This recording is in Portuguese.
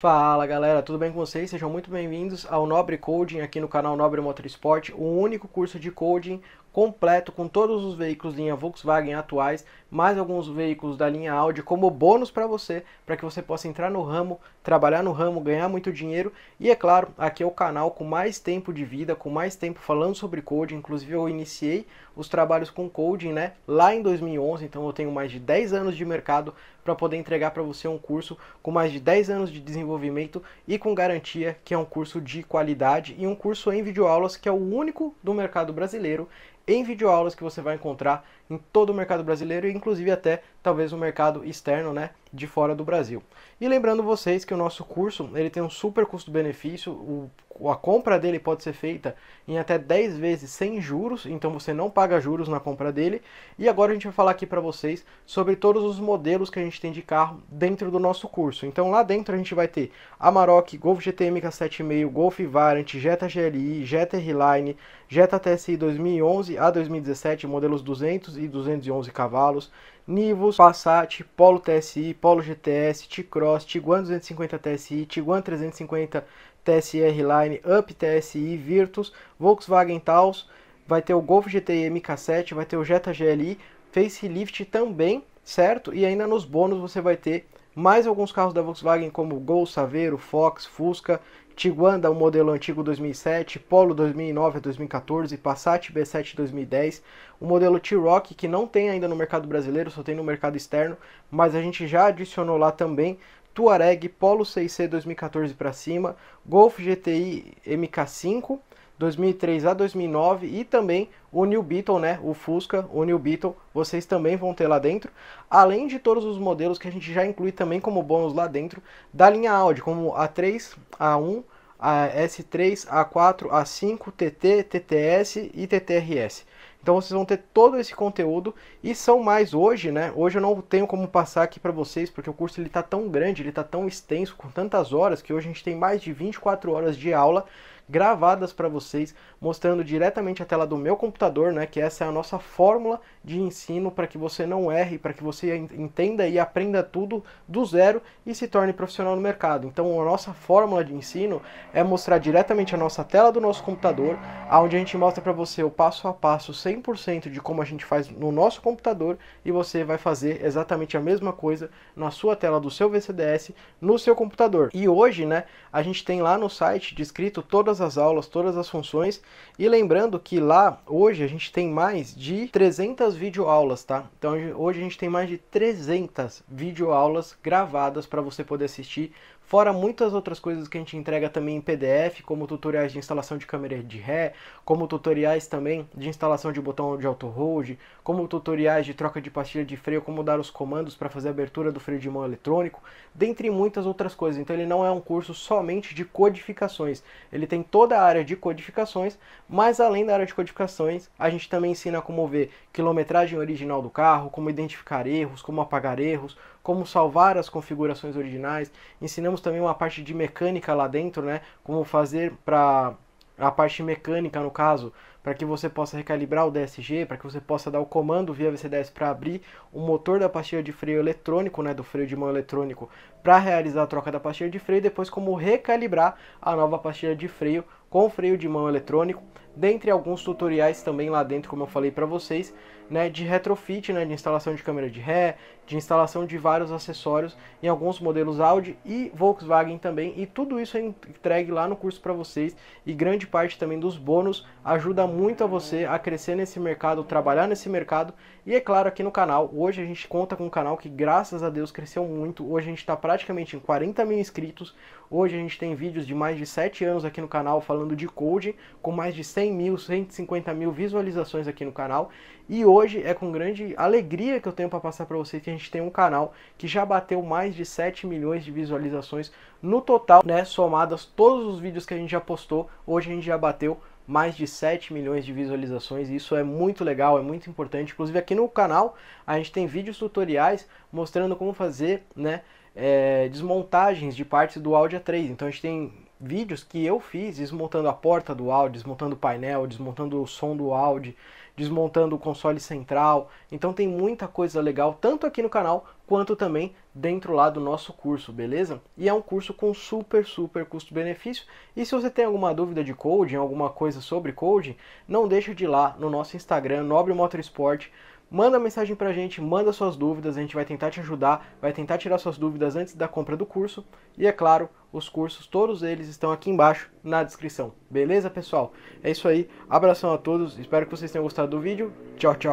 Fala galera, tudo bem com vocês? Sejam muito bem-vindos ao Nobre Coding aqui no canal Nobre Motorsport, o único curso de coding completo com todos os veículos linha Volkswagen atuais, mais alguns veículos da linha Audi como bônus para você, para que você possa entrar no ramo, trabalhar no ramo, ganhar muito dinheiro. E é claro, aqui é o canal com mais tempo de vida, com mais tempo falando sobre code. Inclusive eu iniciei os trabalhos com coding, né, lá em 2011, então eu tenho mais de 10 anos de mercado para poder entregar para você um curso com mais de 10 anos de desenvolvimento e com garantia que é um curso de qualidade e um curso em videoaulas que é o único do mercado brasileiro em videoaulas que você vai encontrar em todo o mercado brasileiro e inclusive até talvez o mercado externo, né, de fora do Brasil. E lembrando vocês que o nosso curso, ele tem um super custo-benefício, a compra dele pode ser feita em até 10 vezes sem juros, então você não paga juros na compra dele. E agora a gente vai falar aqui para vocês sobre todos os modelos que a gente tem de carro dentro do nosso curso. Então lá dentro a gente vai ter Amarok, Golf GTMK 7.5, Golf Variant, Jetta GLI, Jetta R-Line, Jetta TSI 2011 a 2017, modelos 200 e 211 cavalos, Nivus, Passat, Polo TSI, Polo GTS, T-Cross, Tiguan 250 TSI, Tiguan 350 r Line, Up TSI, Virtus, Volkswagen Taos, vai ter o Golf GTI MK7, vai ter o Jetta GLI, Facelift também, certo? E ainda nos bônus você vai ter mais alguns carros da Volkswagen como Gol, Saveiro, Fox, Fusca Tiguan, o modelo antigo 2007, Polo 2009 a 2014, Passat B7 2010, o modelo T-Rock, que não tem ainda no mercado brasileiro, só tem no mercado externo, mas a gente já adicionou lá também Tuareg, Polo 6C 2014 para cima, Golf GTI MK5, 2003 a 2009 e também o New Beetle, né? O Fusca, o New Beetle, vocês também vão ter lá dentro, além de todos os modelos que a gente já inclui também como bônus lá dentro da linha Audi, como A3, A1, a S3, A4, A5, TT, TTS e TTRS. Então vocês vão ter todo esse conteúdo e são mais hoje, né? Hoje eu não tenho como passar aqui para vocês porque o curso ele tá tão grande, ele tá tão extenso, com tantas horas que hoje a gente tem mais de 24 horas de aula gravadas para vocês, mostrando diretamente a tela do meu computador, né, que essa é a nossa fórmula de ensino para que você não erre, para que você entenda e aprenda tudo do zero e se torne profissional no mercado. Então, a nossa fórmula de ensino é mostrar diretamente a nossa tela do nosso computador, aonde a gente mostra para você o passo a passo 100% de como a gente faz no nosso computador e você vai fazer exatamente a mesma coisa na sua tela do seu VCDS no seu computador. E hoje, né, a gente tem lá no site descrito todas todas as aulas, todas as funções. E lembrando que lá, hoje, a gente tem mais de 300 videoaulas, tá? Então hoje a gente tem mais de 300 videoaulas gravadas para você poder assistir Fora muitas outras coisas que a gente entrega também em PDF, como tutoriais de instalação de câmera de ré, como tutoriais também de instalação de botão de auto-hold, como tutoriais de troca de pastilha de freio, como dar os comandos para fazer a abertura do freio de mão eletrônico, dentre muitas outras coisas. Então ele não é um curso somente de codificações, ele tem toda a área de codificações, mas além da área de codificações, a gente também ensina como ver quilometragem original do carro, como identificar erros, como apagar erros, como salvar as configurações originais. Ensinamos também uma parte de mecânica lá dentro, né? Como fazer para a parte mecânica, no caso, para que você possa recalibrar o DSG, para que você possa dar o comando via VC10 para abrir o motor da pastilha de freio eletrônico, né, do freio de mão eletrônico, para realizar a troca da pastilha de freio, e depois como recalibrar a nova pastilha de freio com freio de mão eletrônico, dentre alguns tutoriais também lá dentro, como eu falei para vocês, né, de retrofit, né, de instalação de câmera de ré, de instalação de vários acessórios em alguns modelos Audi e Volkswagen também, e tudo isso é entregue lá no curso para vocês e grande parte também dos bônus ajuda muito a você a crescer nesse mercado, trabalhar nesse mercado e é claro aqui no canal, hoje a gente conta com um canal que graças a Deus cresceu muito, hoje a gente está praticamente em 40 mil inscritos, hoje a gente tem vídeos de mais de 7 anos aqui no canal falando falando de code, com mais de 100 mil, 150 mil visualizações aqui no canal. E hoje é com grande alegria que eu tenho para passar para vocês que a gente tem um canal que já bateu mais de 7 milhões de visualizações no total, né? Somadas todos os vídeos que a gente já postou, hoje a gente já bateu mais de 7 milhões de visualizações, isso é muito legal, é muito importante. Inclusive aqui no canal a gente tem vídeos tutoriais mostrando como fazer, né? É, desmontagens de partes do Audi A3. Então a gente tem vídeos que eu fiz desmontando a porta do áudio, desmontando o painel, desmontando o som do áudio, desmontando o console central. Então tem muita coisa legal, tanto aqui no canal quanto também dentro lá do nosso curso, beleza? E é um curso com super, super custo-benefício. E se você tem alguma dúvida de coding, alguma coisa sobre coding, não deixa de ir lá no nosso Instagram, Nobre Motorsport, manda mensagem pra gente, manda suas dúvidas, a gente vai tentar te ajudar, vai tentar tirar suas dúvidas antes da compra do curso. E é claro, os cursos, todos eles estão aqui embaixo na descrição. Beleza, pessoal? É isso aí. Abração a todos. Espero que vocês tenham gostado do vídeo. Tchau, tchau.